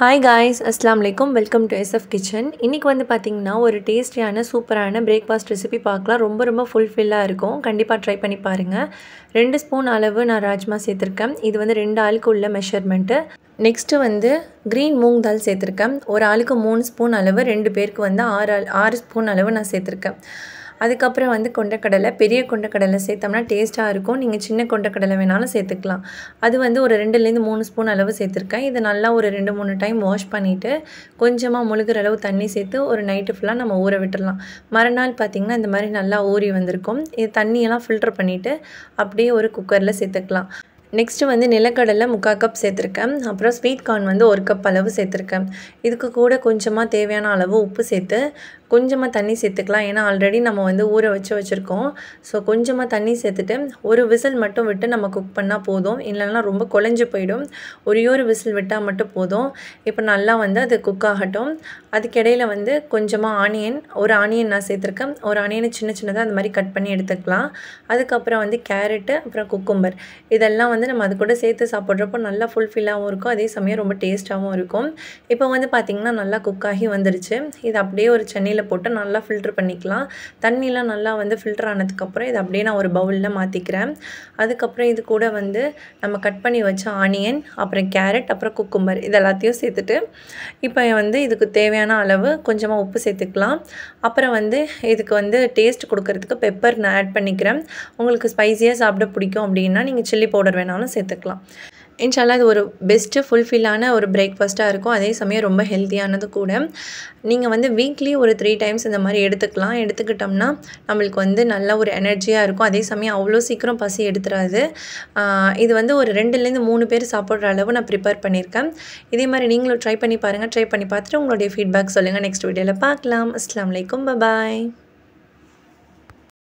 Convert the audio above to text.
hi guys அஸ்லாம் வலைக்கம் welcome to SF kitchen இன்றைக்கி வந்து பார்த்திங்கன்னா ஒரு டேஸ்டியான சூப்பரான பிரேக்ஃபாஸ்ட் ரெசிபி பார்க்கலாம் ரொம்ப ரொம்ப ஃபுல்ஃபில்லாக இருக்கும் கண்டிப்பாக ட்ரை பண்ணி பாருங்கள் ரெண்டு ஸ்பூன் அளவு நான் ராஜ்மா சேர்த்துருக்கேன் இது வந்து ரெண்டு ஆளுக்கு உள்ள மெஷர்மெண்ட்டு நெக்ஸ்ட்டு வந்து க்ரீன் மூங் தால் சேர்த்துருக்கேன் ஒரு ஆளுக்கு மூணு ஸ்பூன் அளவு ரெண்டு பேருக்கு வந்து ஆறு ஆறு ஸ்பூன் அளவு நான் சேர்த்துருக்கேன் அதுக்கப்புறம் வந்து கொண்டக்கடலை பெரிய கொண்டக்கடலை சேர்த்தோம்னா டேஸ்ட்டாக இருக்கும் நீங்கள் சின்ன கொண்டக்கடலை வேணாலும் சேர்த்துக்கலாம் அது வந்து ஒரு ரெண்டுலேருந்து மூணு ஸ்பூன் அளவு சேர்த்துருக்கேன் இதை நல்லா ஒரு ரெண்டு மூணு டைம் வாஷ் பண்ணிவிட்டு கொஞ்சமாக முழுகிற அளவு தண்ணி சேர்த்து ஒரு நைட்டு ஃபுல்லாக நம்ம ஊற விட்டுடலாம் மறுநாள் பார்த்திங்கன்னா இந்த மாதிரி நல்லா ஊறி வந்திருக்கும் இது தண்ணியெல்லாம் ஃபில்டர் பண்ணிவிட்டு அப்படியே ஒரு குக்கரில் சேர்த்துக்கலாம் நெக்ஸ்ட்டு வந்து நிலக்கடலை முக்கால் கப் சேர்த்துருக்கேன் அப்புறம் ஸ்வீட் கார்ன் வந்து ஒரு கப் அளவு சேர்த்துருக்கேன் இதுக்கு கூட கொஞ்சமாக தேவையான அளவு உப்பு சேர்த்து கொஞ்சமாக தண்ணி சேர்த்துக்கலாம் ஏன்னா ஆல்ரெடி நம்ம வந்து ஊற வச்சு வச்சுருக்கோம் ஸோ கொஞ்சமாக தண்ணி சேர்த்துட்டு ஒரு விசில் மட்டும் விட்டு நம்ம குக் பண்ணால் போதும் இல்லைன்னா ரொம்ப குழஞ்சி போயிடும் ஒரே ஒரு விசில் விட்டால் மட்டும் போதும் இப்போ நல்லா வந்து அது குக் ஆகட்டும் அதுக்கிடையில் வந்து கொஞ்சமாக ஆனியன் ஒரு ஆனியன் நான் சேர்த்துருக்கேன் ஒரு ஆனியனை சின்ன சின்னதாக அந்த மாதிரி கட் பண்ணி எடுத்துக்கலாம் அதுக்கப்புறம் வந்து கேரட்டு அப்புறம் குக்கும்பர் இதெல்லாம் வந்து நம்ம அது கூட சேர்த்து சாப்பிட்றப்போ நல்லா ஃபுல்ஃபில்லாகவும் இருக்கும் அதே சமயம் ரொம்ப டேஸ்ட்டாகவும் இருக்கும் இப்போ வந்து பார்த்திங்கன்னா நல்லா குக் ஆகி வந்துருச்சு இது அப்படியே ஒரு சென்னையில் தண்ணியில் போட்டு நல்லா ஃபில்ட்ரு பண்ணிக்கலாம் தண்ணியெலாம் நல்லா வந்து ஃபில்டர் ஆனதுக்கப்புறம் இதை அப்படியே நான் ஒரு பவுலில் மாற்றிக்கிறேன் அதுக்கப்புறம் இது கூட வந்து நம்ம கட் பண்ணி வச்ச ஆனியன் அப்புறம் கேரட் அப்புறம் குக்கும்பர் இது எல்லாத்தையும் சேர்த்துட்டு இப்போ வந்து இதுக்கு தேவையான அளவு கொஞ்சமாக உப்பு சேர்த்துக்கலாம் அப்புறம் வந்து இதுக்கு வந்து டேஸ்ட் கொடுக்கறதுக்கு பெப்பர் நான் ஆட் பண்ணிக்கிறேன் உங்களுக்கு ஸ்பைஸியாக சாப்பிட பிடிக்கும் அப்படின்னா நீங்கள் சில்லி பவுடர் வேணாலும் சேர்த்துக்கலாம் இன்ஷால்லாம் அது ஒரு பெஸ்ட்டு ஃபுல்ஃபில்லான ஒரு பிரேக்ஃபாஸ்ட்டாக இருக்கும் அதே சமயம் ரொம்ப ஹெல்த்தியானது கூட நீங்கள் வந்து வீக்லி ஒரு த்ரீ டைம்ஸ் இந்த மாதிரி எடுத்துக்கலாம் எடுத்துக்கிட்டோம்னா நம்மளுக்கு வந்து நல்ல ஒரு எனர்ஜியாக இருக்கும் அதே சமயம் அவ்வளோ சீக்கிரம் பசி எடுத்துடாது இது வந்து ஒரு ரெண்டுலேருந்து மூணு பேர் சாப்பிட்ற அளவு நான் ப்ரிப்பேர் பண்ணியிருக்கேன் இதே மாதிரி நீங்களும் ட்ரை பண்ணி பாருங்கள் ட்ரை பண்ணி பார்த்துட்டு உங்களுடைய ஃபீட்பேக் சொல்லுங்கள் நெக்ஸ்ட் வீடியோவில் பார்க்கலாம் அஸ்லாம் வலைக்கும் பபாய்